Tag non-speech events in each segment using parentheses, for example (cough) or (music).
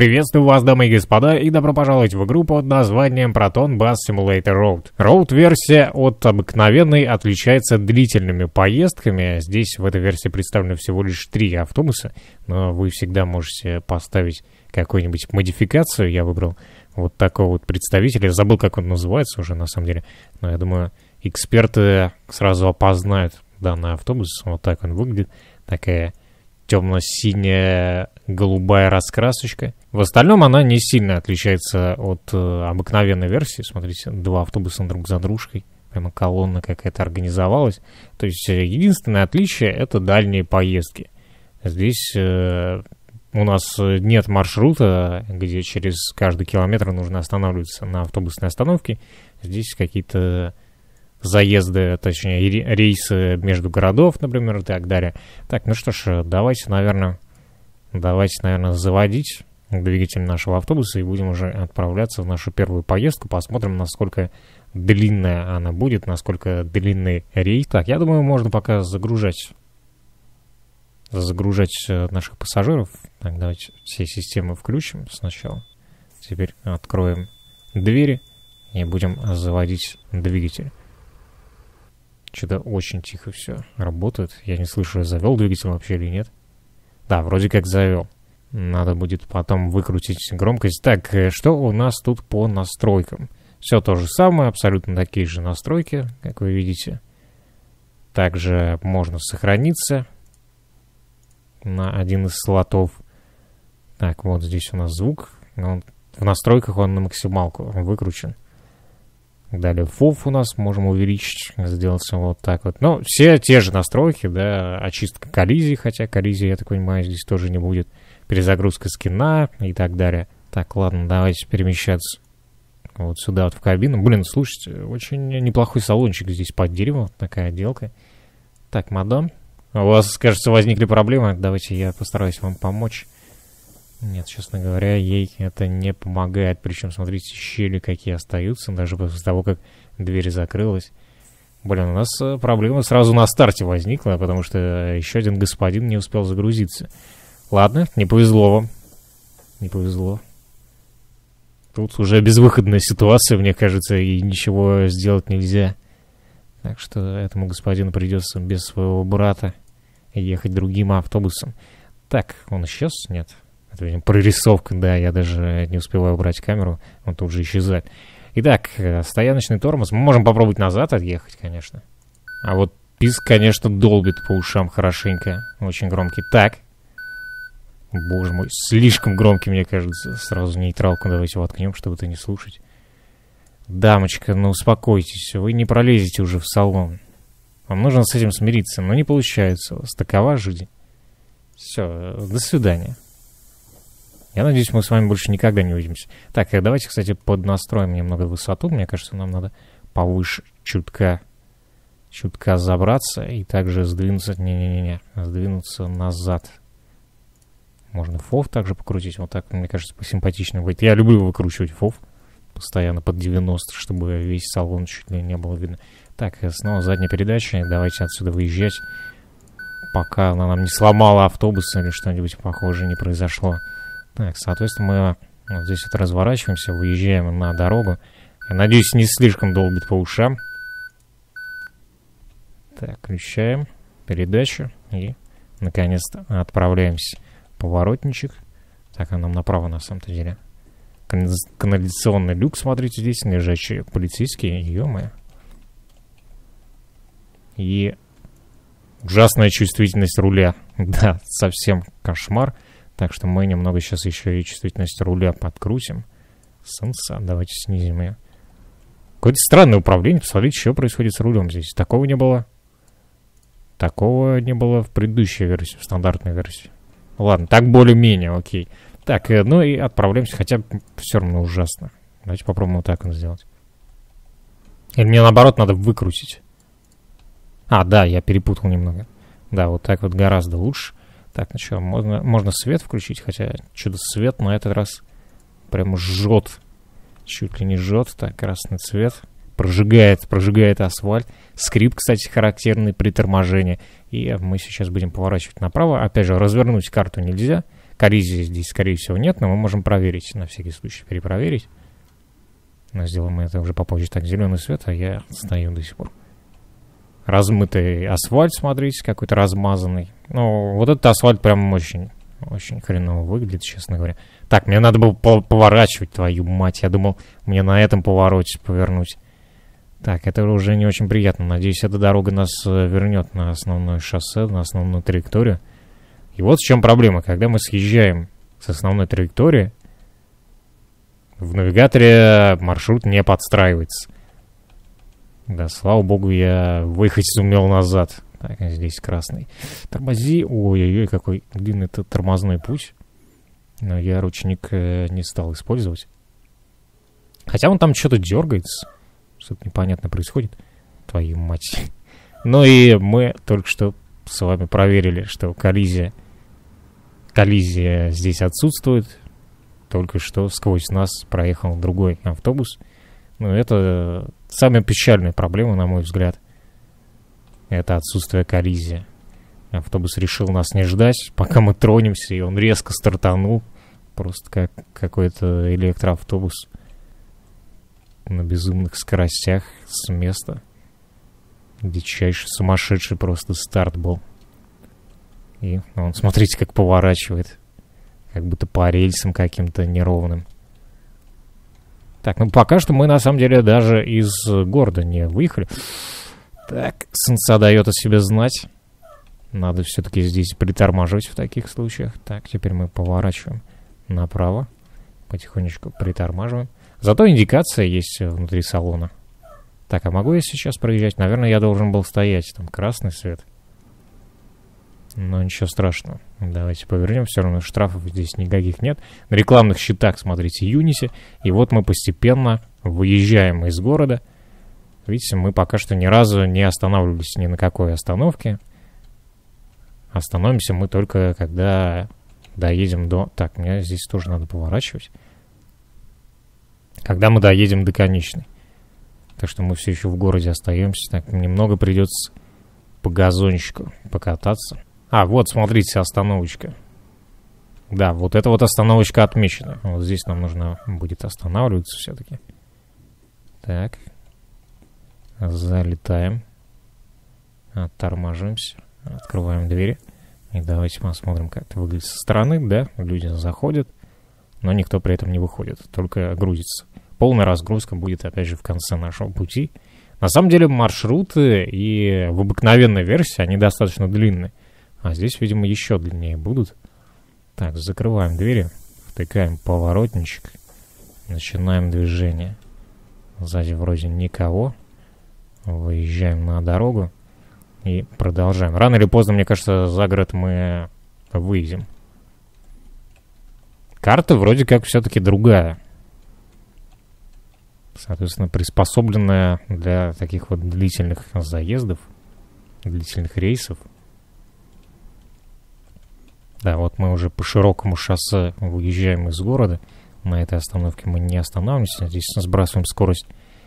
Приветствую вас, дамы и господа, и добро пожаловать в игру под названием Proton Bus Simulator Road. Road-версия от обыкновенной отличается длительными поездками. Здесь в этой версии представлены всего лишь три автобуса, но вы всегда можете поставить какую-нибудь модификацию. Я выбрал вот такого вот представителя. Забыл, как он называется уже, на самом деле. Но я думаю, эксперты сразу опознают данный автобус. Вот так он выглядит. Такая темно-синяя голубая раскрасочка. В остальном она не сильно отличается от э, обыкновенной версии. Смотрите, два автобуса друг за дружкой. Прямо колонна какая-то организовалась. То есть э, единственное отличие — это дальние поездки. Здесь э, у нас нет маршрута, где через каждый километр нужно останавливаться на автобусной остановке. Здесь какие-то заезды, точнее, рейсы между городов, например, и так далее. Так, ну что ж, давайте, наверное, давайте, наверное, заводить двигатель нашего автобуса и будем уже отправляться в нашу первую поездку. Посмотрим, насколько длинная она будет, насколько длинный рейс. Так, я думаю, можно пока загружать загружать э, наших пассажиров. Так, давайте все системы включим сначала. Теперь откроем двери и будем заводить двигатель. Что-то очень тихо все работает. Я не слышу, завел двигатель вообще или нет. Да, вроде как завел. Надо будет потом выкрутить громкость. Так, э, что у нас тут по настройкам? Все то же самое, абсолютно такие же настройки, как вы видите. Также можно сохраниться на один из слотов. Так, вот здесь у нас звук. Он, в настройках он на максималку выкручен так далее. Фуф у нас можем увеличить, сделать все вот так вот. Но все те же настройки, да, очистка коллизии, хотя коллизии, я так понимаю, здесь тоже не будет. Перезагрузка скина и так далее. Так, ладно, давайте перемещаться вот сюда вот в кабину. Блин, слушайте, очень неплохой салончик здесь под дерево, такая отделка. Так, мадам, у вас, кажется, возникли проблемы, давайте я постараюсь вам помочь. Нет, честно говоря, ей это не помогает. Причем, смотрите, щели какие остаются, даже после того, как дверь закрылась. Блин, у нас э, проблема сразу на старте возникла, потому что э, еще один господин не успел загрузиться. Ладно, не повезло вам. Не повезло. Тут уже безвыходная ситуация, мне кажется, и ничего сделать нельзя. Так что этому господину придется без своего брата ехать другим автобусом. Так, он исчез? Нет. Это прорисовка, да, я даже не успеваю убрать камеру, он тут же исчезает. Итак, э, стояночный тормоз. Мы можем попробовать назад отъехать, конечно. А вот писк, конечно, долбит по ушам хорошенько. Очень громкий. Так. Боже мой, слишком громкий, мне кажется. Сразу нейтралку давайте воткнем, чтобы это не слушать. Дамочка, ну успокойтесь, вы не пролезете уже в салон. Вам нужно с этим смириться, но не получается у вас. Такова жизнь. Все, э, до свидания. Я надеюсь, мы с вами больше никогда не увидимся. Так, э, давайте, кстати, поднастроим немного высоту. Мне кажется, нам надо повыше чутка, чутка забраться и также сдвинуться, не-не-не, сдвинуться назад. Можно фов также покрутить. Вот так, мне кажется, посимпатичнее будет. Я люблю выкручивать фов постоянно под 90, чтобы весь салон чуть ли не было видно. Так, э, снова задняя передача. Давайте отсюда выезжать, пока она нам не сломала автобус или что-нибудь похожее не произошло. Так, соответственно, мы э, вот здесь вот разворачиваемся, выезжаем на дорогу. Я надеюсь, не слишком долбит по ушам. Так, включаем передачу и, наконец-то, отправляемся. Поворотничек. Так, а нам направо на самом-то деле. Канализационный люк, смотрите, здесь лежачие полицейские, ё-моё. И ужасная чувствительность руля. (laughs) Да, совсем кошмар. Так что мы немного сейчас еще и чувствительность руля подкрутим. Солнца, давайте снизим ее. Какое-то странное управление. Посмотрите, что происходит с рулем здесь. Такого не было. Такого не было в предыдущей версии, в стандартной версии. Ладно, так более-менее, окей. Так, э, ну и отправляемся, хотя все равно ужасно. Давайте попробуем вот так он сделать. Или мне наоборот надо выкрутить. А, да, я перепутал немного. Да, вот так вот гораздо лучше. Так, ну что, можно, можно свет включить, хотя чудо свет на этот раз прям жжет. Чуть ли не жжет, так, красный цвет. Прожигает, прожигает асфальт. Скрип, кстати, характерный при торможении. И мы сейчас будем поворачивать направо. Опять же, развернуть карту нельзя. Коррозии здесь, скорее всего, нет, но мы можем проверить, на всякий случай перепроверить. Но сделаем мы это уже попозже. Так, зеленый свет, а я стою до сих пор размытый асфальт, смотрите, какой-то размазанный. Ну, вот этот асфальт прям очень, очень хреново выглядит, честно говоря. Так, мне надо было поворачивать, твою мать. Я думал, мне на этом повороте повернуть. Так, это уже не очень приятно. Надеюсь, эта дорога нас э, вернет на основное шоссе, на основную траекторию. И вот в чем проблема. Когда мы съезжаем с основной траектории, в навигаторе маршрут не подстраивается. Да, слава богу, я выехать сумел назад. Так, здесь красный. Тормози. Ой-ой-ой, какой длинный это тормозной путь. Но я ручник э, не стал использовать. Хотя он там что-то дергается. Что-то непонятно происходит. Твою мать. Ну и мы только что с вами проверили, что коллизия... Коллизия здесь отсутствует. Только что сквозь нас проехал другой автобус. Ну это Самая печальная проблема, на мой взгляд, это отсутствие коллизии. Автобус решил нас не ждать, пока мы тронемся, и он резко стартанул. Просто как какой-то электроавтобус на безумных скоростях с места. Дичайший, сумасшедший просто старт был. И он, ну, смотрите, как поворачивает. Как будто по рельсам каким-то неровным. Так, ну пока что мы на самом деле даже из города не выехали. Так, солнце дает о себе знать. Надо все-таки здесь притормаживать в таких случаях. Так, теперь мы поворачиваем направо. Потихонечку притормаживаем. Зато индикация есть внутри салона. Так, а могу я сейчас проезжать? Наверное, я должен был стоять. Там красный свет. Но ничего страшного. Давайте повернем. Все равно штрафов здесь никаких нет. На рекламных счетах, смотрите, Юниси. И вот мы постепенно выезжаем из города. Видите, мы пока что ни разу не останавливались ни на какой остановке. Остановимся мы только, когда доедем до... Так, мне здесь тоже надо поворачивать. Когда мы доедем до конечной. Так что мы все еще в городе остаемся. Так, немного придется по газончику покататься. А, вот, смотрите, остановочка. Да, вот эта вот остановочка отмечена. Вот здесь нам нужно будет останавливаться все-таки. Так. Залетаем. Оттормаживаемся. А, Открываем двери. И давайте посмотрим, как это выглядит со стороны. Да, люди заходят, но никто при этом не выходит, только грузится. Полная разгрузка будет, опять же, в конце нашего пути. На самом деле маршруты и в обыкновенной версии они достаточно длинные. А здесь, видимо, еще длиннее будут. Так, закрываем двери, втыкаем поворотничек, начинаем движение. Сзади вроде никого. Выезжаем на дорогу и продолжаем. Рано или поздно, мне кажется, за город мы выйдем. Карта вроде как все-таки другая. Соответственно, приспособленная для таких вот длительных заездов, длительных рейсов. Да, вот мы уже по широкому шоссе выезжаем из города. На этой остановке мы не останавливаемся. Здесь сбрасываем скорость,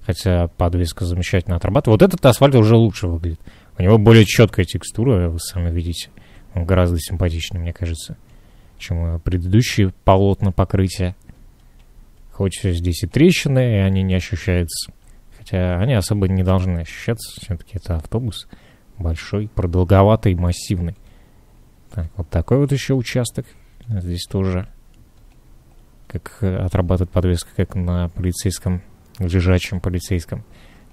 хотя подвеска замечательно отрабатывает. Вот этот асфальт уже лучше выглядит. У него более четкая текстура, вы сами видите. Он гораздо симпатичнее, мне кажется, чем э, предыдущие полотна покрытия. Хоть здесь и трещины, и они не ощущаются. Хотя они особо не должны ощущаться. Все-таки это автобус большой, продолговатый, массивный. Так, вот такой вот еще участок. Здесь тоже как э, отрабатывает подвеска, как на полицейском, лежачем полицейском.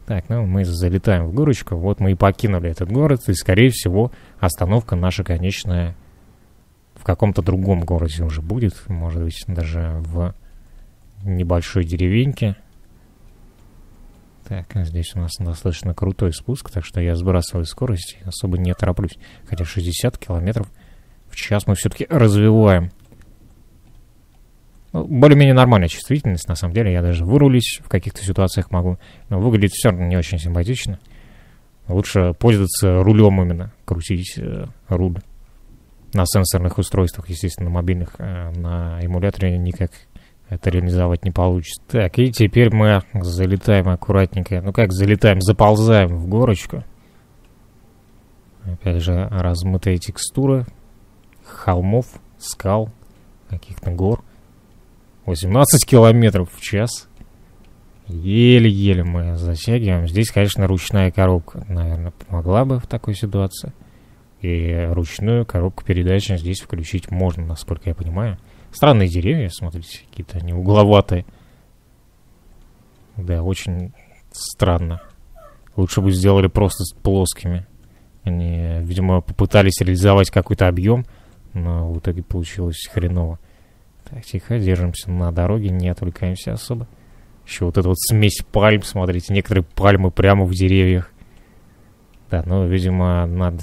Так, ну мы залетаем в горочку. Вот мы и покинули этот город. И, скорее всего, остановка наша конечная в каком-то другом городе уже будет. Может быть, даже в небольшой деревеньке. Так, а здесь у нас достаточно крутой спуск, так что я сбрасываю скорость, особо не тороплюсь. Хотя 60 километров Сейчас мы все-таки развиваем. Ну, более-менее нормальная чувствительность, на самом деле. Я даже вырулись в каких-то ситуациях могу. Но выглядит все равно не очень симпатично. Лучше пользоваться рулем именно, крутить э, руль. На сенсорных устройствах, естественно, мобильных, э, на эмуляторе никак это реализовать не получится. Так, и теперь мы залетаем аккуратненько. Ну как залетаем? Заползаем в горочку. Опять же, размытые текстуры холмов, скал, каких-то гор. 18 километров в час. Еле-еле мы затягиваем. Здесь, конечно, ручная коробка, наверное, помогла бы в такой ситуации. И ручную коробку передач здесь включить можно, насколько я понимаю. Странные деревья, смотрите, какие-то они угловатые. Да, очень странно. Лучше бы сделали просто плоскими. Они, видимо, попытались реализовать какой-то объем – но в итоге получилось хреново. Так, тихо, держимся на дороге, не отвлекаемся особо. Еще вот эта вот смесь пальм, смотрите, некоторые пальмы прямо в деревьях. Да, ну, видимо, над,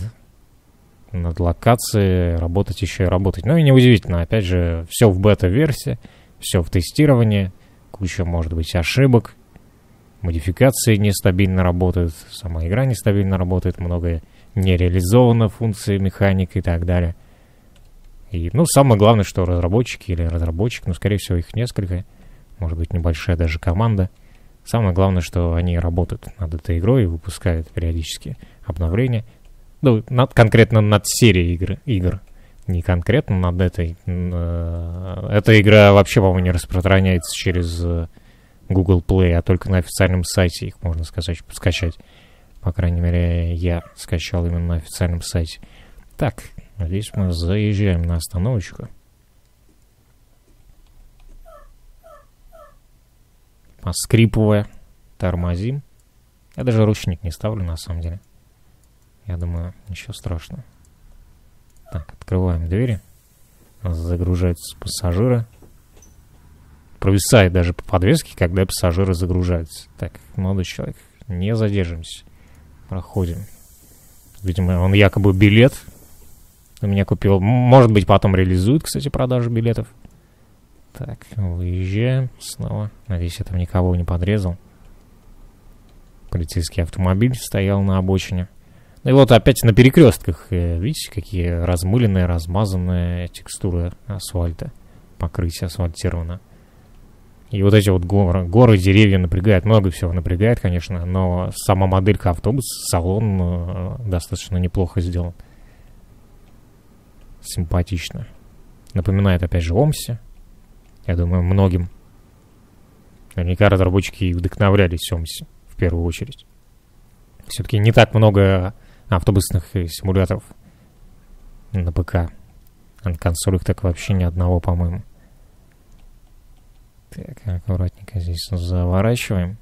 над локацией работать еще и работать. Ну и неудивительно, опять же, все в бета-версии, все в тестировании, куча, может быть, ошибок, модификации нестабильно работают, сама игра нестабильно работает, многое не реализовано, функции, механик и так далее. И, ну, самое главное, что разработчики или разработчик, ну, скорее всего, их несколько, может быть, небольшая даже команда. Самое главное, что они работают над этой игрой и выпускают периодически обновления. Ну, над, конкретно над серией игр, игр. Не конкретно над этой. Э, эта игра вообще, по-моему, не распространяется через э, Google Play, а только на официальном сайте их можно сказать скачать. По крайней мере, я скачал именно на официальном сайте. Так, Здесь мы заезжаем на остановочку. Поскрипывая, тормозим. Я даже ручник не ставлю, на самом деле. Я думаю, ничего страшного. Так, открываем двери. Загружаются пассажиры. Провисает даже по подвеске, когда пассажиры загружаются. Так, молодой человек, не задержимся. Проходим. Видимо, он якобы билет у меня купил. Может быть, потом реализуют, кстати, продажу билетов. Так, выезжаем снова. Надеюсь, я там никого не подрезал. Полицейский автомобиль стоял на обочине. Ну и вот опять на перекрестках, э, видите, какие размыленные, размазанные текстуры асфальта, покрытие асфальтировано. И вот эти вот горы, горы, деревья напрягают, много всего напрягает, конечно, но сама моделька автобус, салон э, достаточно неплохо сделан симпатично. Напоминает, опять же, Омсе. Я думаю, многим. Наверняка разработчики вдохновлялись Омсе в первую очередь. Все-таки не так много автобусных симуляторов на ПК. А на консолях так вообще ни одного, по-моему. Так, аккуратненько здесь заворачиваем.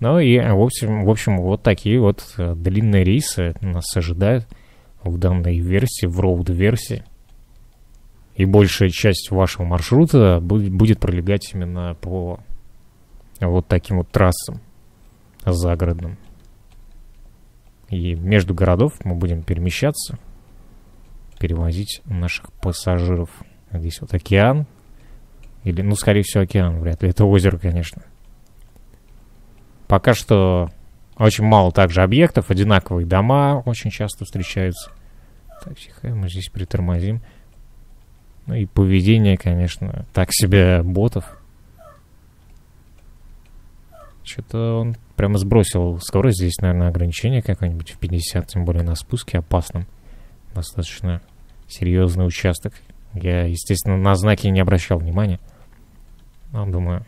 Ну и, в общем, в общем вот такие вот э, длинные рейсы нас ожидают в данной версии, в роуд-версии. И большая часть вашего маршрута будет пролегать именно по вот таким вот трассам загородным. И между городов мы будем перемещаться, перевозить наших пассажиров. Здесь вот океан. Или, ну, скорее всего, океан. Вряд ли это озеро, конечно. Пока что очень мало также объектов, одинаковые дома очень часто встречаются. Так, тихо, мы здесь притормозим. Ну и поведение, конечно, так себе ботов. Что-то он прямо сбросил скорость. Здесь, наверное, ограничение какое-нибудь в 50, тем более на спуске опасном. Достаточно серьезный участок. Я, естественно, на знаки не обращал внимания. Но, думаю,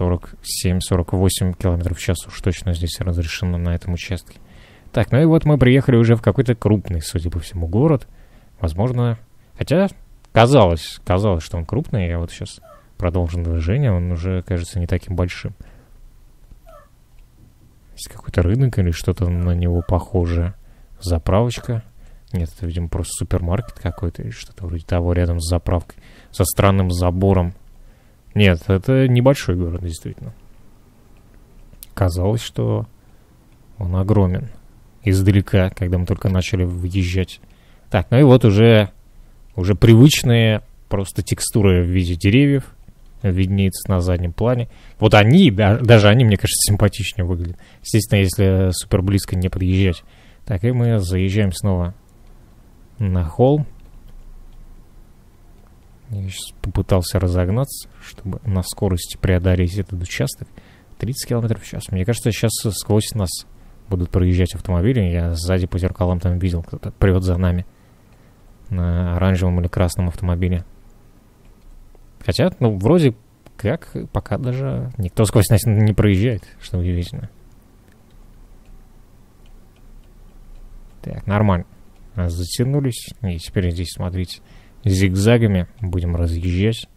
47-48 км в час уж точно здесь разрешено на этом участке. Так, ну и вот мы приехали уже в какой-то крупный, судя по всему, город. Возможно, хотя казалось, казалось, что он крупный, я вот сейчас продолжим движение, он уже кажется не таким большим. Есть какой-то рынок или что-то на него похожее. Заправочка. Нет, это, видимо, просто супермаркет какой-то или что-то вроде того рядом с заправкой. Со странным забором нет, это небольшой город, действительно. Казалось, что он огромен. Издалека, когда мы только начали выезжать. Так, ну и вот уже, уже привычные просто текстуры в виде деревьев виднеется на заднем плане. Вот они, даже они, мне кажется, симпатичнее выглядят. Естественно, если супер близко не подъезжать. Так, и мы заезжаем снова на холм. Я сейчас попытался разогнаться, чтобы на скорости преодолеть этот участок. 30 км в час. Мне кажется, сейчас сквозь нас будут проезжать автомобили. Я сзади по зеркалам там видел, кто-то прет за нами. На оранжевом или красном автомобиле. Хотя, ну, вроде как, пока даже никто сквозь нас не проезжает, что удивительно. Так, нормально. Затянулись. И теперь здесь, смотрите, зигзагами будем разъезжать.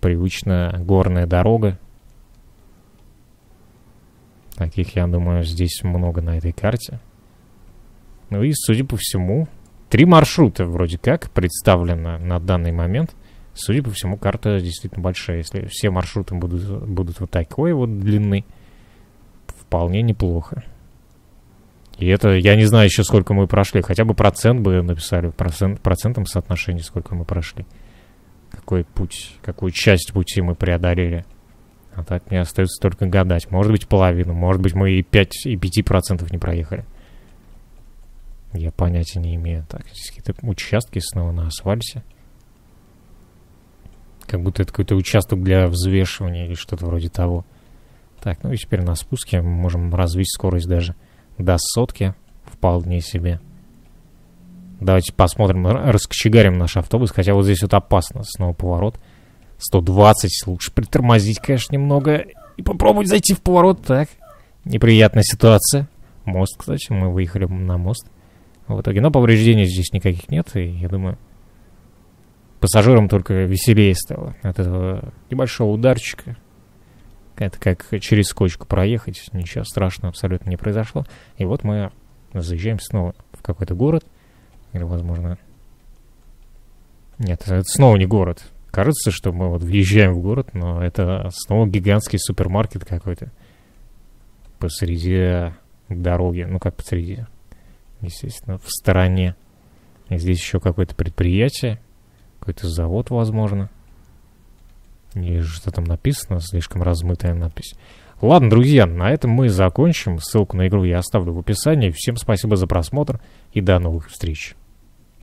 Привычная горная дорога. Таких, я думаю, здесь много на этой карте. Ну и, судя по всему, три маршрута вроде как представлено на данный момент. Судя по всему, карта действительно большая. Если все маршруты будут, будут вот такой вот длины, вполне неплохо. И это, я не знаю еще, сколько мы прошли. Хотя бы процент бы написали, процент, процентом соотношении, сколько мы прошли. Какой путь, какую часть пути мы преодолели. А так мне остается только гадать. Может быть, половину, может быть, мы и 5, и 5% не проехали. Я понятия не имею. Так, здесь какие-то участки снова на асфальте. Как будто это какой-то участок для взвешивания или что-то вроде того. Так, ну и теперь на спуске мы можем развить скорость даже. До сотки вполне себе. Давайте посмотрим, раскочегарим наш автобус, хотя вот здесь вот опасно. Снова поворот. 120, лучше притормозить, конечно, немного и попробовать зайти в поворот. Так, неприятная ситуация. Мост, кстати, мы выехали на мост в итоге. Но повреждений здесь никаких нет, и я думаю, пассажирам только веселее стало от этого небольшого ударчика. Это как через кочку проехать, ничего страшного абсолютно не произошло. И вот мы заезжаем снова в какой-то город, или, возможно... Нет, это снова не город. Кажется, что мы вот въезжаем в город, но это снова гигантский супермаркет какой-то посреди дороги, ну как посреди, естественно, в стороне. И здесь еще какое-то предприятие, какой-то завод, возможно или что там написано, слишком размытая надпись. Ладно, друзья, на этом мы закончим. Ссылку на игру я оставлю в описании. Всем спасибо за просмотр и до новых встреч.